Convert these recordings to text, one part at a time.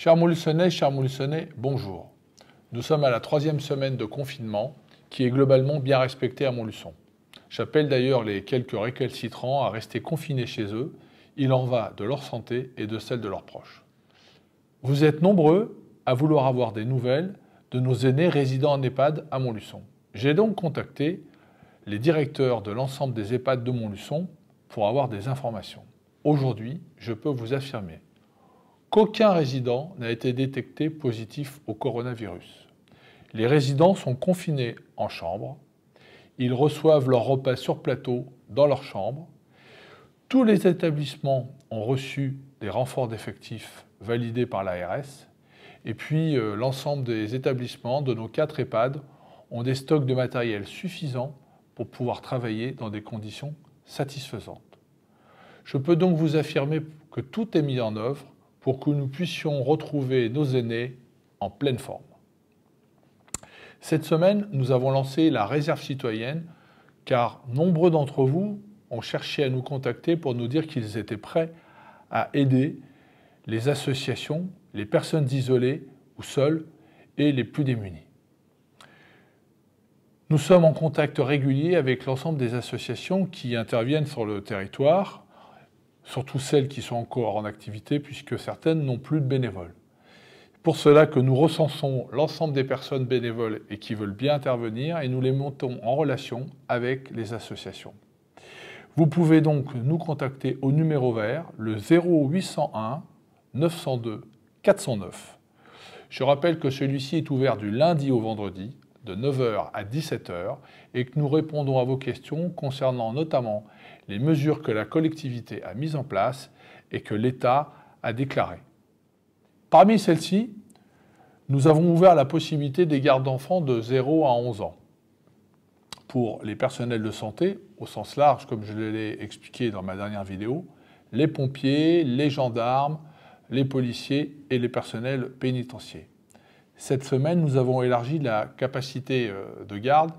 Chers Moulsonais, chers bonjour. Nous sommes à la troisième semaine de confinement qui est globalement bien respectée à Montluçon. J'appelle d'ailleurs les quelques récalcitrants à rester confinés chez eux. Il en va de leur santé et de celle de leurs proches. Vous êtes nombreux à vouloir avoir des nouvelles de nos aînés résidant en EHPAD à Montluçon. J'ai donc contacté les directeurs de l'ensemble des EHPAD de Montluçon pour avoir des informations. Aujourd'hui, je peux vous affirmer qu'aucun résident n'a été détecté positif au coronavirus. Les résidents sont confinés en chambre, ils reçoivent leur repas sur plateau dans leur chambre, tous les établissements ont reçu des renforts d'effectifs validés par l'ARS, et puis euh, l'ensemble des établissements de nos quatre EHPAD ont des stocks de matériel suffisants pour pouvoir travailler dans des conditions satisfaisantes. Je peux donc vous affirmer que tout est mis en œuvre pour que nous puissions retrouver nos aînés en pleine forme. Cette semaine, nous avons lancé la réserve citoyenne car nombreux d'entre vous ont cherché à nous contacter pour nous dire qu'ils étaient prêts à aider les associations, les personnes isolées ou seules et les plus démunis. Nous sommes en contact régulier avec l'ensemble des associations qui interviennent sur le territoire surtout celles qui sont encore en activité, puisque certaines n'ont plus de bénévoles. Pour cela que nous recensons l'ensemble des personnes bénévoles et qui veulent bien intervenir et nous les montons en relation avec les associations. Vous pouvez donc nous contacter au numéro vert le 0801 902 409. Je rappelle que celui-ci est ouvert du lundi au vendredi de 9h à 17h et que nous répondons à vos questions concernant notamment les mesures que la collectivité a mises en place et que l'État a déclarées. Parmi celles-ci, nous avons ouvert la possibilité des gardes d'enfants de 0 à 11 ans pour les personnels de santé, au sens large, comme je l'ai expliqué dans ma dernière vidéo, les pompiers, les gendarmes, les policiers et les personnels pénitentiaires. Cette semaine, nous avons élargi la capacité euh, de garde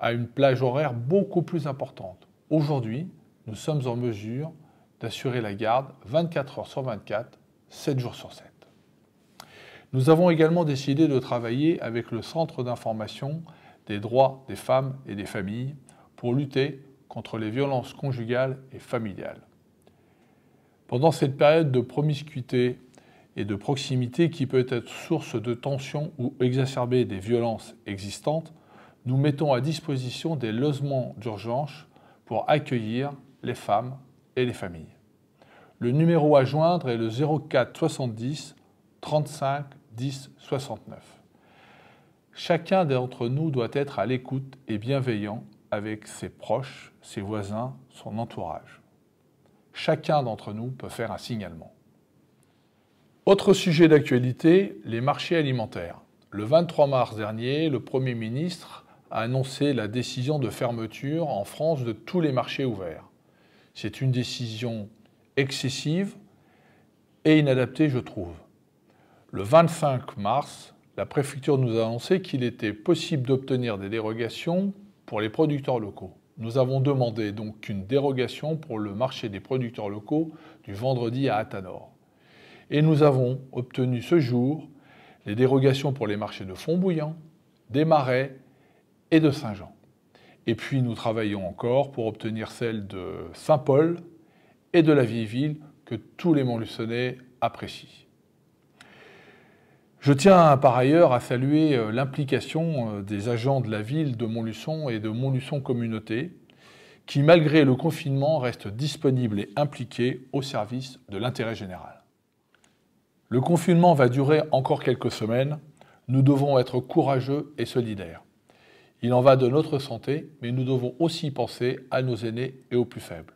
à une plage horaire beaucoup plus importante. Aujourd'hui, nous sommes en mesure d'assurer la garde 24 heures sur 24, 7 jours sur 7. Nous avons également décidé de travailler avec le Centre d'information des droits des femmes et des familles pour lutter contre les violences conjugales et familiales. Pendant cette période de promiscuité et de proximité qui peut être source de tensions ou exacerber des violences existantes, nous mettons à disposition des logements d'urgence pour accueillir les femmes et les familles. Le numéro à joindre est le 04 70 35 10 69. Chacun d'entre nous doit être à l'écoute et bienveillant avec ses proches, ses voisins, son entourage. Chacun d'entre nous peut faire un signalement. Autre sujet d'actualité, les marchés alimentaires. Le 23 mars dernier, le Premier ministre a annoncé la décision de fermeture en France de tous les marchés ouverts. C'est une décision excessive et inadaptée, je trouve. Le 25 mars, la préfecture nous a annoncé qu'il était possible d'obtenir des dérogations pour les producteurs locaux. Nous avons demandé donc une dérogation pour le marché des producteurs locaux du vendredi à Atanor. Et nous avons obtenu ce jour les dérogations pour les marchés de fonds bouillants, des Marais et de Saint-Jean. Et puis nous travaillons encore pour obtenir celle de Saint-Paul et de la vieille ville que tous les Montluçonnais apprécient. Je tiens par ailleurs à saluer euh, l'implication euh, des agents de la ville de Montluçon et de Montluçon Communauté, qui malgré le confinement restent disponibles et impliqués au service de l'intérêt général. Le confinement va durer encore quelques semaines, nous devons être courageux et solidaires. Il en va de notre santé, mais nous devons aussi penser à nos aînés et aux plus faibles.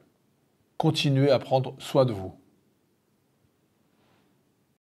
Continuez à prendre soin de vous.